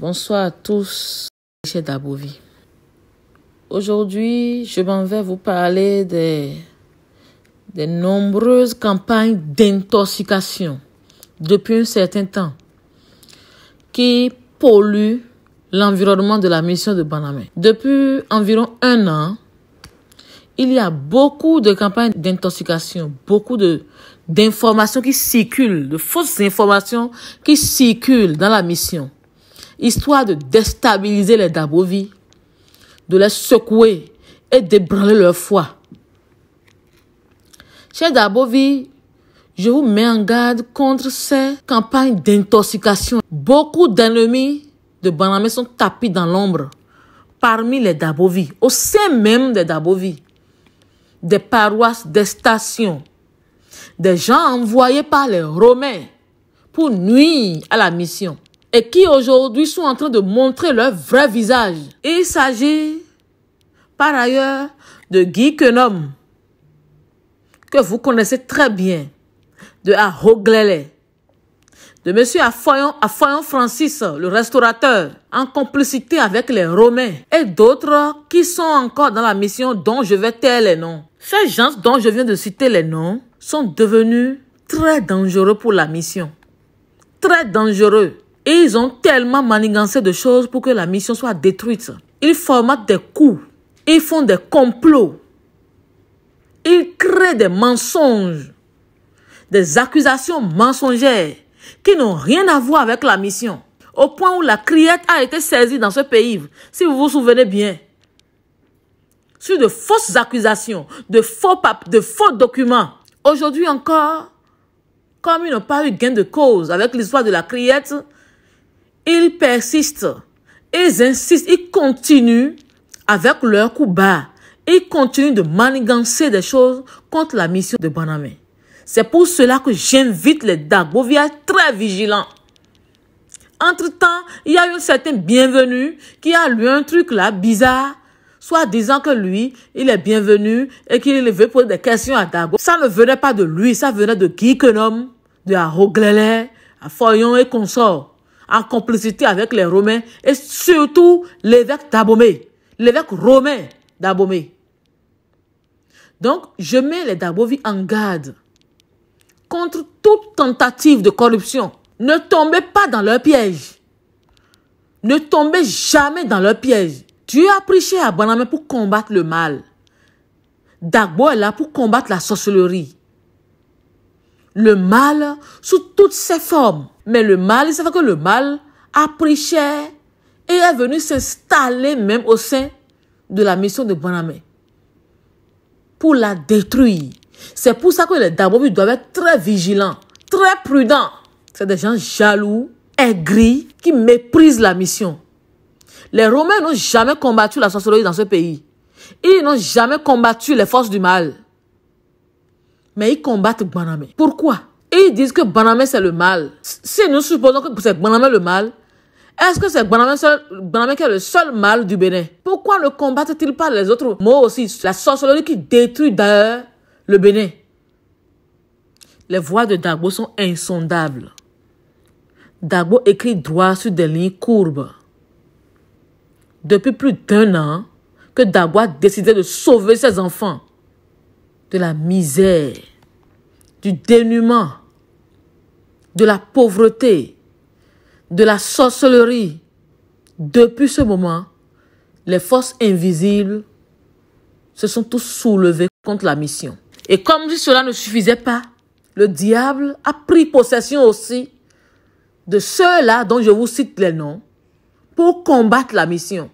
Bonsoir à tous, chez Dabovi. Aujourd'hui, je m'en vais vous parler des, nombreuses campagnes d'intoxication depuis un certain temps qui polluent l'environnement de la mission de Baname. Depuis environ un an, il y a beaucoup de campagnes d'intoxication, beaucoup de d'informations qui circulent, de fausses informations qui circulent dans la mission histoire de déstabiliser les Dabovis, de les secouer et d'ébranler leur foi. Chers Dabovis, je vous mets en garde contre ces campagnes d'intoxication. Beaucoup d'ennemis de Banamé sont tapis dans l'ombre parmi les Dabovis, au sein même des Dabovis, des paroisses, des stations, des gens envoyés par les Romains pour nuire à la mission et qui aujourd'hui sont en train de montrer leur vrai visage. il s'agit par ailleurs de Guy Kenom, que vous connaissez très bien, de Ahoglele, de M. Afoyon, Afoyon Francis, le restaurateur, en complicité avec les Romains, et d'autres qui sont encore dans la mission dont je vais taire les noms. Ces gens dont je viens de citer les noms sont devenus très dangereux pour la mission. Très dangereux. Et ils ont tellement manigancé de choses pour que la mission soit détruite. Ils formatent des coups. Ils font des complots. Ils créent des mensonges. Des accusations mensongères qui n'ont rien à voir avec la mission. Au point où la criette a été saisie dans ce pays, si vous vous souvenez bien. Sur de fausses accusations, de faux, papes, de faux documents. Aujourd'hui encore, comme ils n'ont pas eu gain de cause avec l'histoire de la criette, ils persistent. Ils insistent. Ils continuent avec leur coup bas. Ils continuent de manigancer des choses contre la mission de Baname. C'est pour cela que j'invite les Dagovia très vigilants. Entre-temps, il y a un certain Bienvenu qui a lu un truc là bizarre, soit disant que lui, il est bienvenu et qu'il veut poser des questions à Dago. Ça ne venait pas de lui, ça venait de Guy de Aroglele, à Foyon et consorts en complicité avec les Romains et surtout l'évêque d'Abomé, l'évêque romain d'Abomé. Donc, je mets les Dabovi en garde contre toute tentative de corruption. Ne tombez pas dans leur piège. Ne tombez jamais dans leur piège. Dieu a prêché à Banamé pour combattre le mal. Dagbo est là pour combattre la sorcellerie. Le mal sous toutes ses formes. Mais le mal, c'est que le mal a pris cher et est venu s'installer même au sein de la mission de Bonamé pour la détruire. C'est pour ça que les Dabobis doivent être très vigilants, très prudents. C'est des gens jaloux, aigris, qui méprisent la mission. Les Romains n'ont jamais combattu la sorcellerie dans ce pays. Ils n'ont jamais combattu les forces du mal. Mais ils combattent Bonamé. Pourquoi ils disent que Baname c'est le mal. Si nous supposons que c'est Baname le mal, est-ce que c'est Baname qui est le seul mal du Bénin Pourquoi ne combattent-ils pas les autres mots aussi La sorcellerie qui détruit d'ailleurs le Bénin. Les voix de Dagbo sont insondables. Dagbo écrit droit sur des lignes courbes. Depuis plus d'un an que Dagbo a décidé de sauver ses enfants de la misère, du dénuement, de la pauvreté, de la sorcellerie. Depuis ce moment, les forces invisibles se sont tous soulevées contre la mission. Et comme si cela ne suffisait pas, le diable a pris possession aussi de ceux-là dont je vous cite les noms pour combattre la mission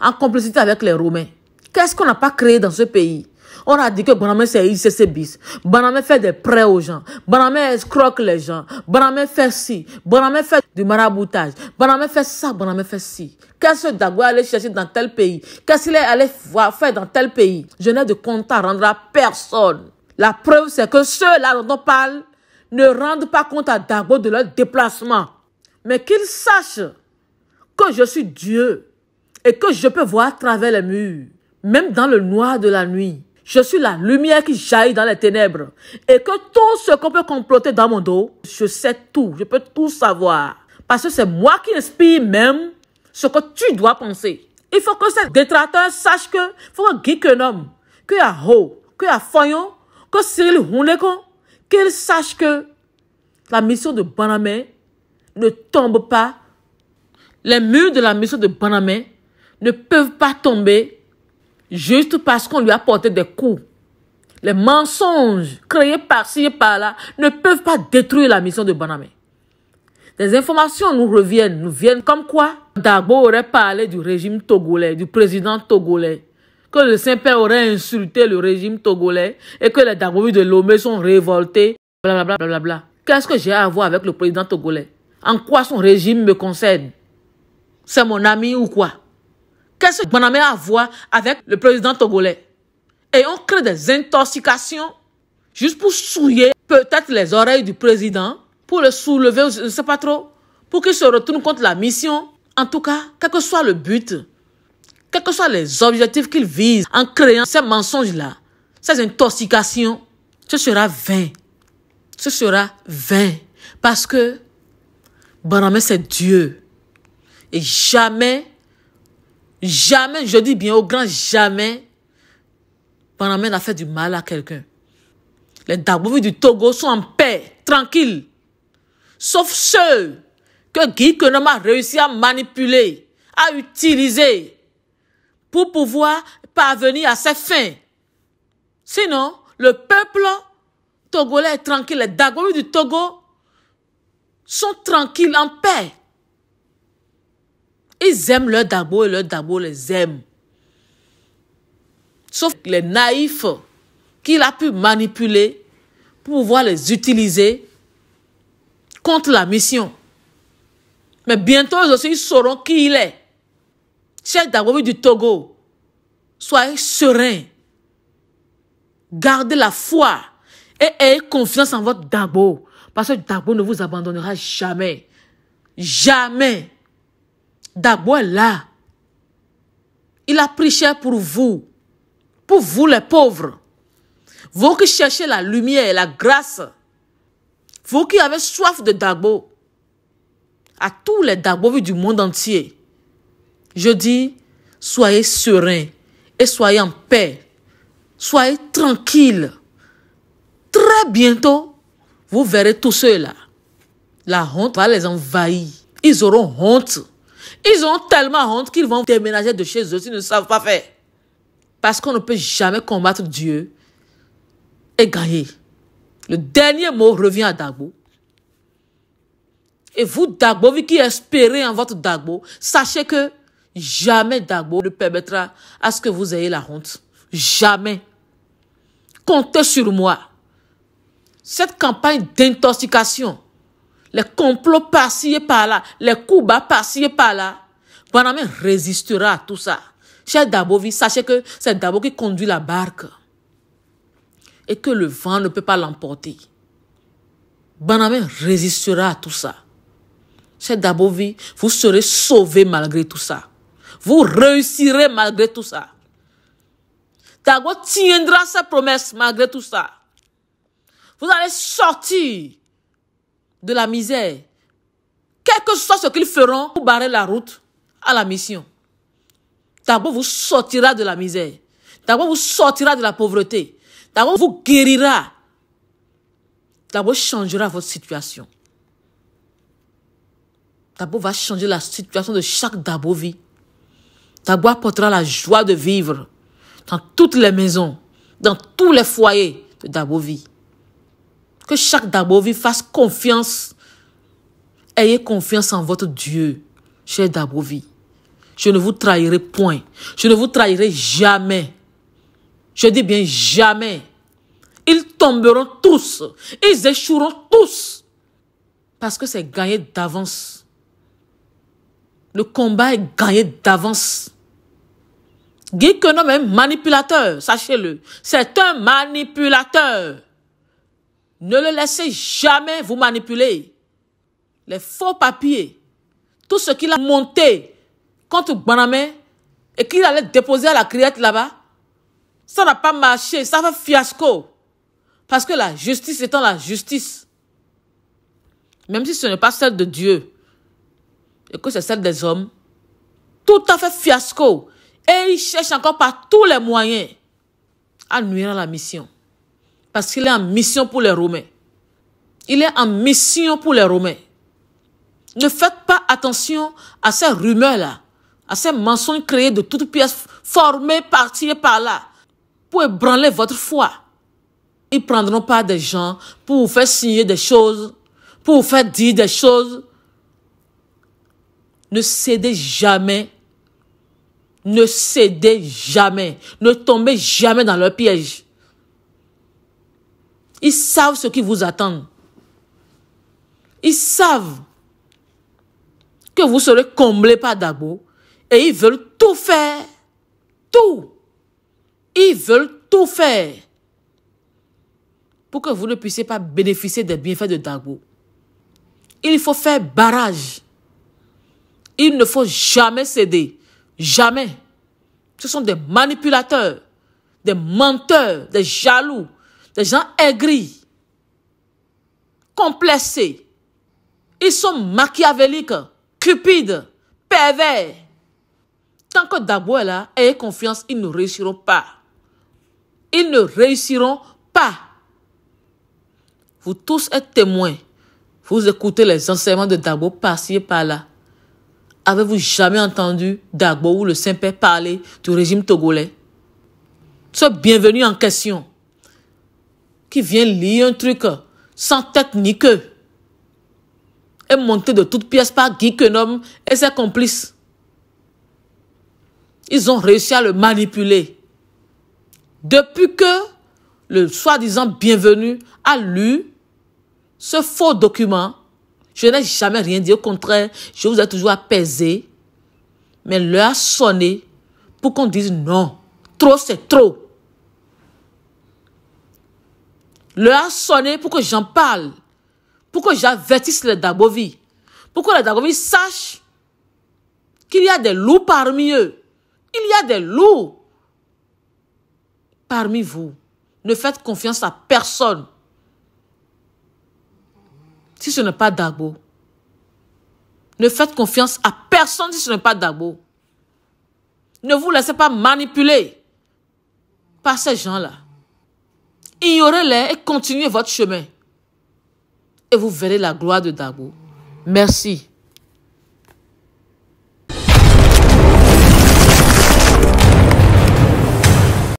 en complicité avec les Romains. Qu'est-ce qu'on n'a pas créé dans ce pays on a dit que Banamé, c'est ICC bis. Banamé fait des prêts aux gens. Banamé escroque les gens. Banamé fait ci. Banamé fait du maraboutage. Banamé fait ça. Banamé fait ci. Qu'est-ce que Dagoué allait chercher dans tel pays? Qu'est-ce qu'il est allé faire dans tel pays? Je n'ai de compte à rendre à personne. La preuve, c'est que ceux-là dont on parle ne rendent pas compte à Dago de leur déplacement. Mais qu'ils sachent que je suis Dieu et que je peux voir à travers les murs, même dans le noir de la nuit. Je suis la lumière qui jaillit dans les ténèbres. Et que tout ce qu'on peut comploter dans mon dos, je sais tout. Je peux tout savoir. Parce que c'est moi qui inspire même ce que tu dois penser. Il faut que ces détracteurs sachent que, il faut que Guy Kenom, que a Ho, que a Foyon, que Cyril Hounékon, qu'ils sachent que la mission de Baname ne tombe pas. Les murs de la mission de Baname ne peuvent pas tomber juste parce qu'on lui a porté des coups. Les mensonges créés par-ci et par-là ne peuvent pas détruire la mission de Baname. Des informations nous reviennent, nous viennent comme quoi Dagbo aurait parlé du régime togolais, du président togolais, que le Saint-Père aurait insulté le régime togolais et que les Dagbo de Lomé sont révoltés, blablabla. Bla, Qu'est-ce que j'ai à voir avec le président togolais En quoi son régime me concerne C'est mon ami ou quoi Qu'est-ce que Banamé a à voir avec le président togolais Et on crée des intoxications juste pour souiller peut-être les oreilles du président, pour le soulever, je ne sais pas trop, pour qu'il se retourne contre la mission. En tout cas, quel que soit le but, quels que soient les objectifs qu'il vise en créant ces mensonges-là, ces intoxications, ce sera vain. Ce sera vain. Parce que Benhamé c'est Dieu. Et jamais Jamais, je dis bien au grand jamais, même a fait du mal à quelqu'un. Les Dagbouvis du Togo sont en paix, tranquilles. Sauf ceux que Guy a réussi à manipuler, à utiliser pour pouvoir parvenir à ses fins. Sinon, le peuple togolais est tranquille. Les Dagbouvis du Togo sont tranquilles, en paix. Ils aiment leur dabo et leur dabo les aime. Sauf les naïfs qu'il a pu manipuler pour pouvoir les utiliser contre la mission. Mais bientôt, ils aussi sauront qui il est. Cher dabo du Togo, soyez sereins. Gardez la foi et ayez confiance en votre Dabo. Parce que Dabo ne vous abandonnera jamais. Jamais. Dagbo est là. Il a pris cher pour vous, pour vous les pauvres. Vous qui cherchez la lumière et la grâce, vous qui avez soif de Dagbo, à tous les Dagbo du monde entier, je dis, soyez sereins et soyez en paix. Soyez tranquilles. Très bientôt, vous verrez tous ceux-là. La honte va les envahir. Ils auront honte. Ils ont tellement honte qu'ils vont déménager de chez eux s'ils ne savent pas faire. Parce qu'on ne peut jamais combattre Dieu et gagner. Le dernier mot revient à Dagbo. Et vous, Dagbo, vous qui espérez en votre Dagbo, sachez que jamais Dagbo ne permettra à ce que vous ayez la honte. Jamais. Comptez sur moi. Cette campagne d'intoxication les complots par par-là, les coups bas par par-là. Baname résistera à tout ça. Cher Dabovi, sachez que c'est Dabo qui conduit la barque et que le vent ne peut pas l'emporter. Baname résistera à tout ça. Cher Dabovi, vous serez sauvés malgré tout ça. Vous réussirez malgré tout ça. Dabo tiendra sa promesse malgré tout ça. Vous allez sortir de la misère. Quel que soit ce qu'ils feront pour barrer la route à la mission. D'abord, vous sortira de la misère. D'abord, vous sortira de la pauvreté. D'abord, vous guérira. D'abord, changera votre situation. D'abord, va changer la situation de chaque Dabo vie. D'abord, apportera la joie de vivre dans toutes les maisons, dans tous les foyers de Dabo vie. Que chaque Dabovi fasse confiance. Ayez confiance en votre Dieu, cher Dabovi. Je ne vous trahirai point. Je ne vous trahirai jamais. Je dis bien jamais. Ils tomberont tous. Ils échoueront tous. Parce que c'est gagné d'avance. Le combat est gagné d'avance. Guy Kenom est manipulateur, sachez-le. C'est un manipulateur. Ne le laissez jamais vous manipuler. Les faux papiers, tout ce qu'il a monté contre Baname et qu'il allait déposer à la criette là-bas, ça n'a pas marché, ça fait fiasco. Parce que la justice étant la justice, même si ce n'est pas celle de Dieu et que c'est celle des hommes, tout à fait fiasco. Et il cherche encore par tous les moyens à nuire à la mission. Parce qu'il est en mission pour les Romains. Il est en mission pour les Romains. Ne faites pas attention à ces rumeurs-là, à ces mensonges créés de toutes pièces, formés par-ci et par-là, pour ébranler votre foi. Ils ne prendront pas des gens pour vous faire signer des choses, pour vous faire dire des choses. Ne cédez jamais. Ne cédez jamais. Ne tombez jamais dans leur piège. Ils savent ce qui vous attend. Ils savent que vous serez comblés par Dabo et ils veulent tout faire. Tout. Ils veulent tout faire pour que vous ne puissiez pas bénéficier des bienfaits de Dago Il faut faire barrage. Il ne faut jamais céder. Jamais. Ce sont des manipulateurs, des menteurs, des jaloux, des gens aigris, complexés. Ils sont machiavéliques, cupides, pervers. Tant que Dabo est là, ayez confiance, ils ne réussiront pas. Ils ne réussiront pas. Vous tous êtes témoins. Vous écoutez les enseignements de Dabo par-ci par-là. Avez-vous jamais entendu Dabo ou le Saint-Père parler du régime togolais Soyez bienvenu en question qui vient lire un truc euh, sans tête ni queue est monté de toutes pièces par Guy Kenom et ses complices. Ils ont réussi à le manipuler. Depuis que le soi-disant bienvenu a lu ce faux document, je n'ai jamais rien dit. Au contraire, je vous ai toujours apaisé. Mais l'heure a sonné pour qu'on dise non. Trop, c'est trop. leur a pour que j'en parle, pour que j'avertisse les Dagovis. pour que les Dagovis sachent qu'il y a des loups parmi eux. Il y a des loups parmi vous. Ne faites confiance à personne. Si ce n'est pas Dabo. Ne faites confiance à personne si ce n'est pas Dabo. Ne vous laissez pas manipuler par ces gens-là. Ignorez-les et continuez votre chemin. Et vous verrez la gloire de Dago. Merci.